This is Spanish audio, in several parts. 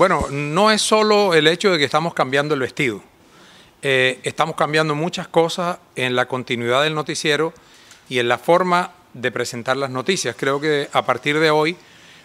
Bueno, no es solo el hecho de que estamos cambiando el vestido. Eh, estamos cambiando muchas cosas en la continuidad del noticiero y en la forma de presentar las noticias. Creo que a partir de hoy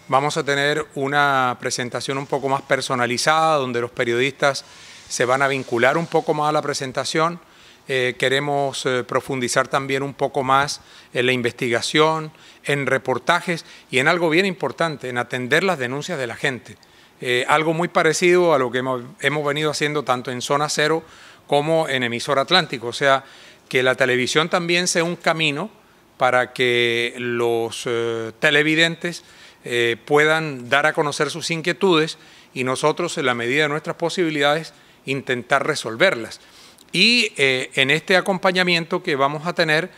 vamos a tener una presentación un poco más personalizada, donde los periodistas se van a vincular un poco más a la presentación. Eh, queremos eh, profundizar también un poco más en la investigación, en reportajes y en algo bien importante, en atender las denuncias de la gente. Eh, algo muy parecido a lo que hemos, venido haciendo tanto en Zona Cero como en Emisor Atlántico. O sea, que la televisión también sea un camino para que los eh, televidentes eh, puedan dar a conocer sus inquietudes y nosotros, en la medida de nuestras posibilidades, intentar resolverlas. Y en este acompañamiento que vamos a tener,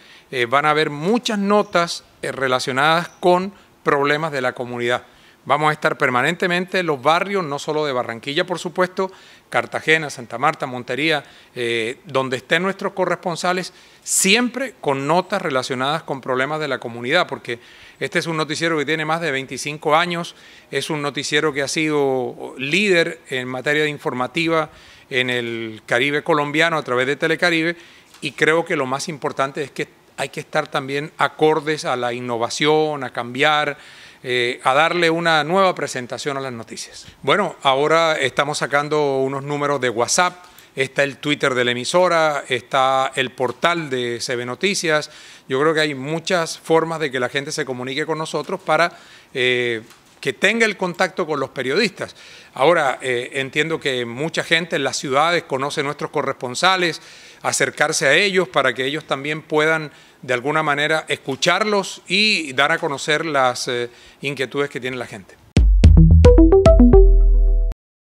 van a haber muchas notas relacionadas con problemas de la comunidad. Vamos a estar permanentemente en los barrios, no solo de Barranquilla, por supuesto, Cartagena, Santa Marta, Montería, eh, donde estén nuestros corresponsales, siempre con notas relacionadas con problemas de la comunidad, porque este es un noticiero que tiene más de 25 años, es un noticiero que ha sido líder en materia de informativa en el Caribe colombiano a través de Telecaribe y creo que lo más importante es que hay que estar también acordes a la innovación, a cambiar, eh, a darle una nueva presentación a las noticias. Bueno, ahora estamos sacando unos números de WhatsApp, está el Twitter de la emisora, está el portal de CB Noticias. Yo creo que hay muchas formas de que la gente se comunique con nosotros para eh, que tenga el contacto con los periodistas. Ahora, eh, entiendo que mucha gente en las ciudades conoce nuestros corresponsales, acercarse a ellos para que ellos también puedan de alguna manera escucharlos y dar a conocer las eh, inquietudes que tiene la gente.